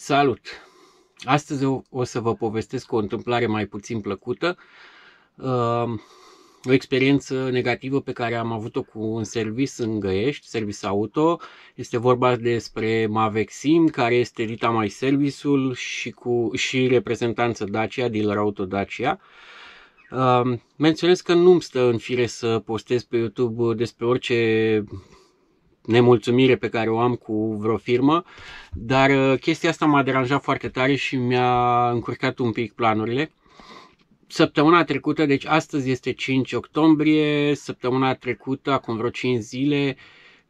Salut! Astăzi o să vă povestesc o întâmplare mai puțin plăcută, uh, o experiență negativă pe care am avut-o cu un servis în Găiești, servis auto. Este vorba despre Mavec Sim, care este Rita mai servisul și, cu, și reprezentanță Dacia, dealer auto Dacia. Uh, menționez că nu-mi stă în fire să postez pe YouTube despre orice nemulțumire pe care o am cu vreo firmă, dar uh, chestia asta m-a deranjat foarte tare și mi-a încurcat un pic planurile. Săptămâna trecută, deci astăzi este 5 octombrie, săptămâna trecută, acum vreo 5 zile,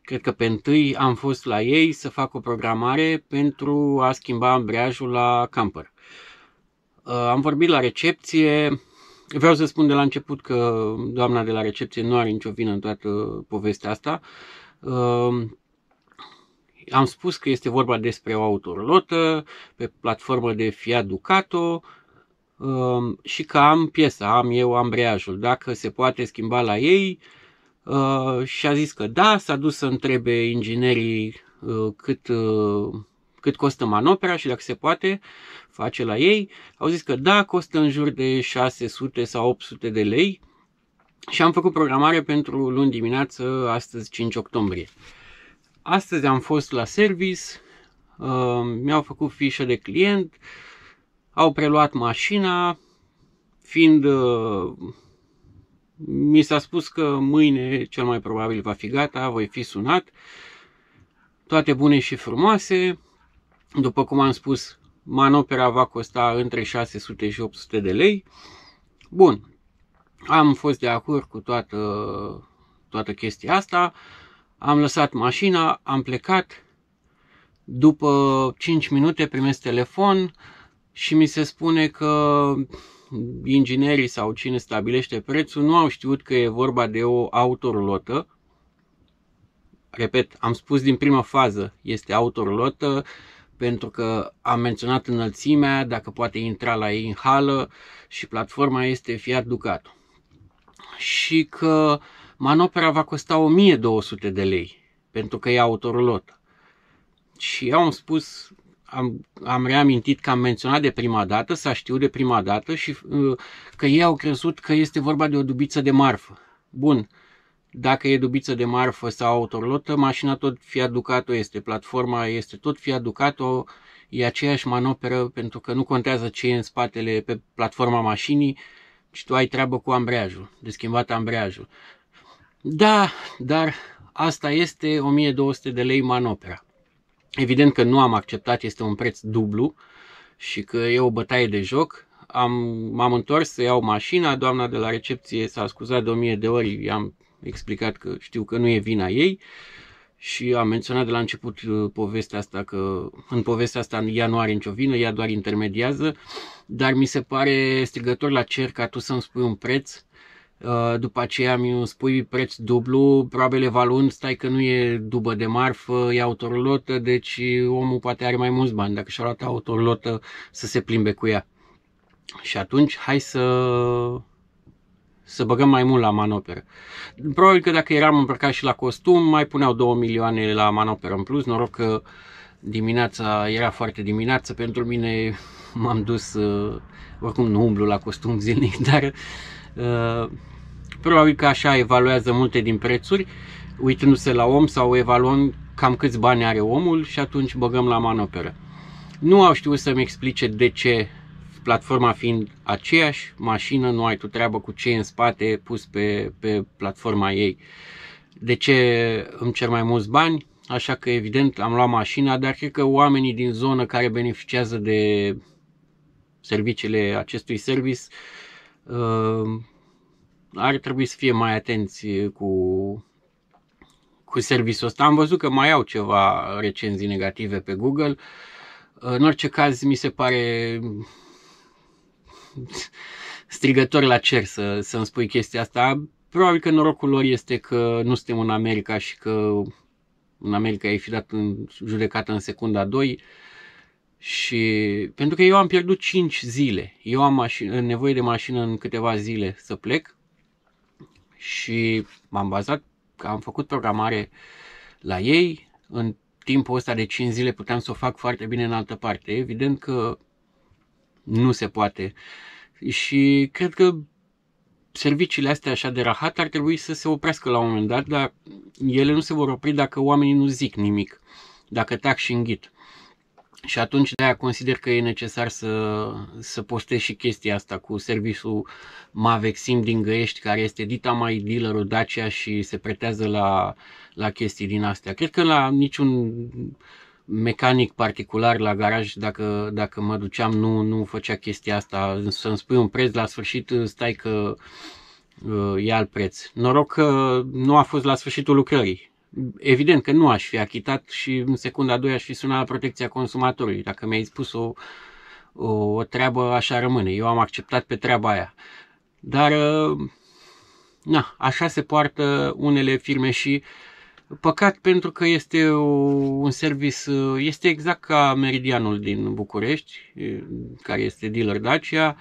cred că pe întâi am fost la ei să fac o programare pentru a schimba ambreiajul la camper. Uh, am vorbit la recepție, vreau să spun de la început că doamna de la recepție nu are nicio vină în toată povestea asta. Ehm, am spus că este vorba despre o autorolotă pe platformă de Fiat Ducato ehm, și că am piesa, am eu ambreiajul, dacă se poate schimba la ei. Ehm, și a zis că da, s-a dus să întrebe inginerii cât cât costă manopera și dacă se poate face la ei. Au zis că da, costă în jur de 600 sau 800 de lei și am făcut programare pentru luni dimineață, astăzi 5 octombrie. Astăzi am fost la service, uh, mi-au făcut fișă de client, au preluat mașina, fiind uh, mi s-a spus că mâine cel mai probabil va fi gata, voi fi sunat. Toate bune și frumoase. După cum am spus, manopera va costa între 600 și 800 de lei. Bun, am fost de acord cu toată, toată chestia asta, am lăsat mașina, am plecat, după 5 minute primesc telefon și mi se spune că inginerii sau cine stabilește prețul nu au știut că e vorba de o autorulotă. Repet, am spus din prima fază, este autorulotă pentru că am menționat înălțimea, dacă poate intra la ei în hală și platforma este Fiat Ducato și că manopera va costa 1200 de lei pentru că e autorulotă. Și eu am spus, am, am reamintit că am menționat de prima dată, s-a știut de prima dată și uh, că ei au crezut că este vorba de o dubiță de marfă. Bun, dacă e dubiță de marfă sau autolotă, mașina tot aducat-o este, platforma este tot aducat-o, e aceeași manoperă pentru că nu contează ce e în spatele pe platforma mașinii, și tu ai treabă cu ambreajul, de schimbat ambreajul. Da, dar asta este 1200 de lei manopera. Evident că nu am acceptat, este un preț dublu și că e o bătaie de joc. Am, am întors să iau mașina, doamna de la recepție s-a scuzat de 1000 de ori, i-am explicat că știu că nu e vina ei. Uh, și am menționat de la început uh, povestea asta că în povestea asta ea nu are nicio vină, ea doar intermediază, dar mi se pare strigător la cer ca tu să-mi spui un preț, uh, după aceea mi spui preț dublu, probabil evaluând, stai că nu e dubă de marfă, e autorulotă, deci omul poate are mai mulți bani dacă și-a luat autorulotă să se plimbe cu ea. Și atunci hai să să băgăm mai mult la manoperă. Probabil că dacă eram îmbrăcat și la costum, mai puneau 2 milioane la manoperă în plus, noroc că dimineața era foarte dimineață, pentru mine m-am dus, uh, oricum nu umblu la costum zilnic, dar uh, probabil că așa evaluează multe din prețuri, uitându-se la om sau evaluăm cam câți bani are omul și atunci băgăm la manoperă. Nu au știut să-mi explice de ce platforma fiind aceeași mașină, nu ai tu treabă cu ce e în spate pus pe, pe platforma ei. De ce îmi cer mai mulți bani? Așa că evident am luat mașina, dar cred că oamenii din zonă care beneficiază de serviciile acestui servis uh, ar trebui să fie mai atenți cu, cu serviciul ăsta. Am văzut că mai au ceva recenzii negative pe Google. Uh, în orice caz, mi se pare strigător la cer să, să îmi spui chestia asta. Probabil că norocul lor este că nu suntem în America și că în America ai fi dat în judecată în secunda 2 și pentru că eu am pierdut 5 zile. Eu am mașină, nevoie de mașină în câteva zile să plec și m-am bazat că am făcut programare la ei. În timpul ăsta de 5 zile puteam să o fac foarte bine în altă parte. Evident că nu se poate. Și cred că serviciile astea așa de rahat ar trebui să se oprească la un moment dat, dar ele nu se vor opri dacă oamenii nu zic nimic, dacă tac și înghit. Și atunci de-aia consider că e necesar să, să postez și chestia asta cu serviciul Mavexim din Găiești, care este dita mai dealerul Dacia și se pretează la, la chestii din astea. Cred că la niciun mecanic particular la garaj, dacă, dacă mă duceam, nu, nu făcea chestia asta, să-mi spui un preț, la sfârșit stai că uh, e alt preț. Noroc că nu a fost la sfârșitul lucrării. Evident că nu aș fi achitat și în secunda a doua aș fi sunat la protecția consumatorului. Dacă mi-ai spus o, o, o treabă, așa rămâne. Eu am acceptat pe treaba aia. Dar, uh, na, așa se poartă unele firme și uh, Păcat pentru că este un servis, este exact ca Meridianul din București, care este dealer Dacia,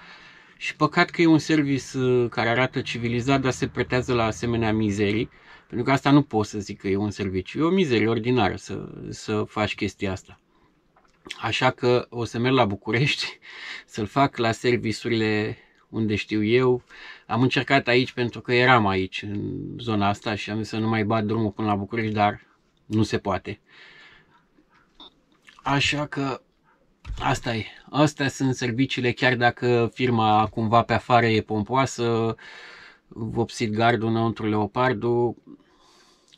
și păcat că e un servis care arată civilizat, dar se pretează la asemenea mizerii, pentru că asta nu pot să zic că e un serviciu, e o mizerie ordinară să, să faci chestia asta. Așa că o să merg la București să-l fac la servisurile unde știu eu, am încercat aici pentru că eram aici, în zona asta și am zis să nu mai bat drumul până la București, dar nu se poate. Așa că asta e. Astea sunt serviciile, chiar dacă firma cumva pe afară e pompoasă, vopsit gardul înăuntru leopardul,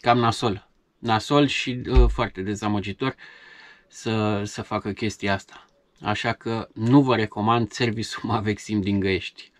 cam nasol. Nasol și uh, foarte dezamăgitor să, să facă chestia asta. Așa că nu vă recomand servisul Mavexim din Găiești.